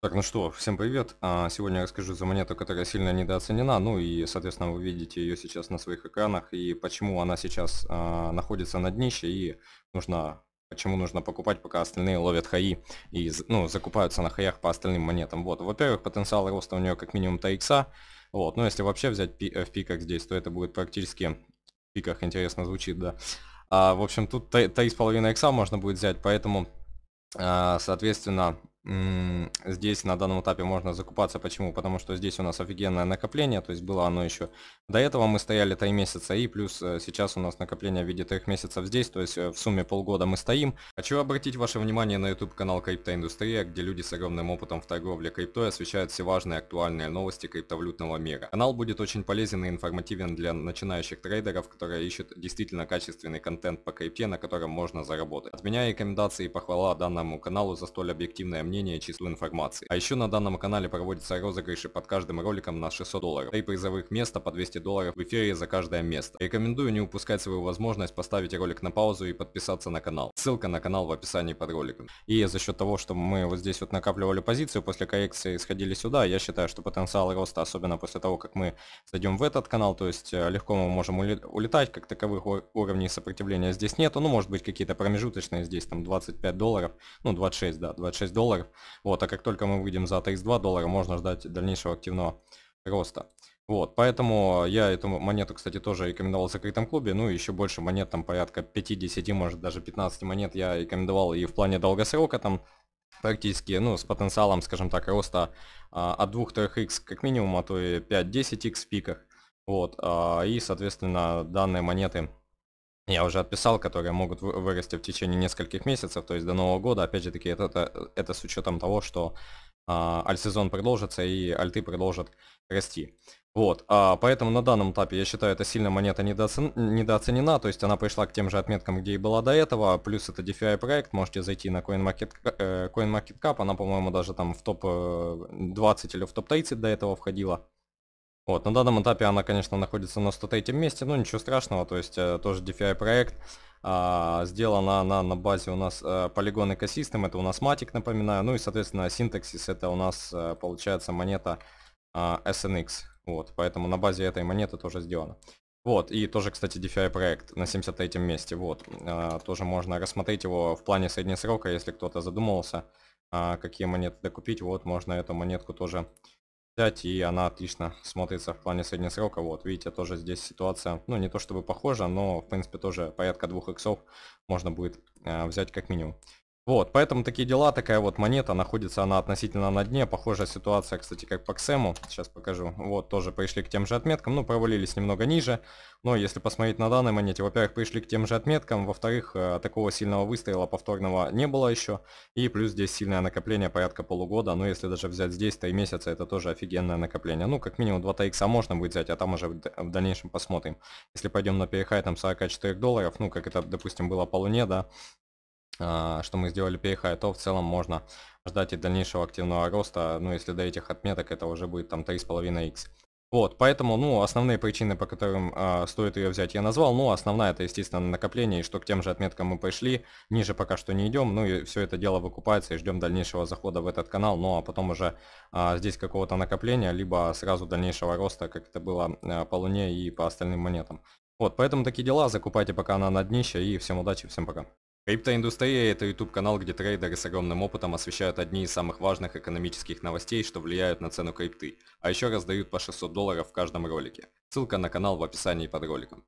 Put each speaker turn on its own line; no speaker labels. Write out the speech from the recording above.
Так, ну что, всем привет. А, сегодня я расскажу за монету, которая сильно недооценена, ну и, соответственно, вы видите ее сейчас на своих экранах, и почему она сейчас а, находится на днище, и нужно, почему нужно покупать, пока остальные ловят хаи, и, ну, закупаются на хаях по остальным монетам. Вот, во-первых, потенциал роста у нее как минимум 3 вот, но если вообще взять э, в пиках здесь, то это будет практически, в пиках интересно звучит, да. А, в общем, тут 3,5 икса можно будет взять, поэтому, а, соответственно, Здесь на данном этапе можно закупаться. Почему? Потому что здесь у нас офигенное накопление, то есть было оно еще до этого мы стояли 3 месяца, и плюс э, сейчас у нас накопление в виде 3 месяцев здесь, то есть э, в сумме полгода мы стоим. Хочу обратить ваше внимание на YouTube канал Криптоиндустрия, где люди с огромным опытом в торговле криптой освещают все важные актуальные новости криптовалютного мира. Канал будет очень полезен и информативен для начинающих трейдеров, которые ищут действительно качественный контент по крипте, на котором можно заработать. От меня рекомендации и похвала данному каналу за столь объективное сомнения число информации. А еще на данном канале проводятся розыгрыши под каждым роликом на 600 долларов, и призовых мест по 200 долларов в эфире за каждое место. Рекомендую не упускать свою возможность поставить ролик на паузу и подписаться на канал. Ссылка на канал в описании под роликом. И за счет того, что мы вот здесь вот накапливали позицию, после коррекции и сходили сюда, я считаю, что потенциал роста, особенно после того, как мы зайдем в этот канал, то есть э, легко мы можем улетать, как таковых уровней сопротивления здесь нету, ну может быть какие-то промежуточные здесь там 25 долларов, ну 26, да, 26 долларов, долларов. Вот, а как только мы выйдем за 32 доллара, можно ждать дальнейшего активного роста. Вот, поэтому я эту монету, кстати, тоже рекомендовал в закрытом клубе, ну и еще больше монет, там порядка 50, может даже 15 монет я рекомендовал и в плане долгосрока там практически, ну, с потенциалом, скажем так, роста а, от 2-3x как минимум, а то и 5-10x в пиках. Вот, а, и, соответственно, данные монеты я уже отписал, которые могут вырасти в течение нескольких месяцев, то есть до Нового года. Опять же таки, это, это, это с учетом того, что а, альт-сезон продолжится и альты продолжат расти. Вот, а, поэтому на данном этапе, я считаю, это сильно монета недооцен... недооценена, то есть она пришла к тем же отметкам, где и была до этого, плюс это DeFi проект, можете зайти на CoinMarket... Э, CoinMarketCap, она, по-моему, даже там в топ-20 э, или в топ-30 до этого входила. Вот, на данном этапе она, конечно, находится на 103 месте, но ничего страшного, то есть э, тоже DFI проект. А, сделана она на базе у нас а, Polygon Ecosystem, это у нас матик, напоминаю. Ну и, соответственно, синтаксис это у нас а, получается монета а, SNX. Вот, поэтому на базе этой монеты тоже сделано. Вот, и тоже, кстати, DeFi проект на 73 месте, вот. А, тоже можно рассмотреть его в плане среднесрока, если кто-то задумывался, а, какие монеты докупить, вот, можно эту монетку тоже и она отлично смотрится в плане среднесрока. Вот, видите, тоже здесь ситуация, ну, не то чтобы похожа, но, в принципе, тоже порядка двух иксов можно будет э, взять как минимум. Вот, поэтому такие дела, такая вот монета, находится она относительно на дне, похожая ситуация, кстати, как по Ксему, сейчас покажу, вот, тоже пришли к тем же отметкам, ну, провалились немного ниже, но если посмотреть на данной монете, во-первых, пришли к тем же отметкам, во-вторых, э, такого сильного выстрела повторного не было еще, и плюс здесь сильное накопление порядка полугода, но ну, если даже взять здесь 3 месяца, это тоже офигенное накопление, ну, как минимум 2 икса можно будет взять, а там уже в дальнейшем посмотрим, если пойдем на перехай там 44 долларов, ну, как это, допустим, было по луне, да, а, что мы сделали PHI, то в целом можно ждать и дальнейшего активного роста, ну если до этих отметок это уже будет там 3,5x. Вот, поэтому, ну, основные причины, по которым э, стоит ее взять, я назвал. Ну, основная это, естественно, накопление, и что к тем же отметкам мы пришли. Ниже пока что не идем, ну и все это дело выкупается, и ждем дальнейшего захода в этот канал. Ну, а потом уже э, здесь какого-то накопления, либо сразу дальнейшего роста, как это было э, по Луне и по остальным монетам. Вот, поэтому такие дела, закупайте пока она на днище, и всем удачи, всем пока. Криптоиндустрия – это YouTube-канал, где трейдеры с огромным опытом освещают одни из самых важных экономических новостей, что влияют на цену крипты, а еще раздают по 600 долларов в каждом ролике. Ссылка на канал в описании под роликом.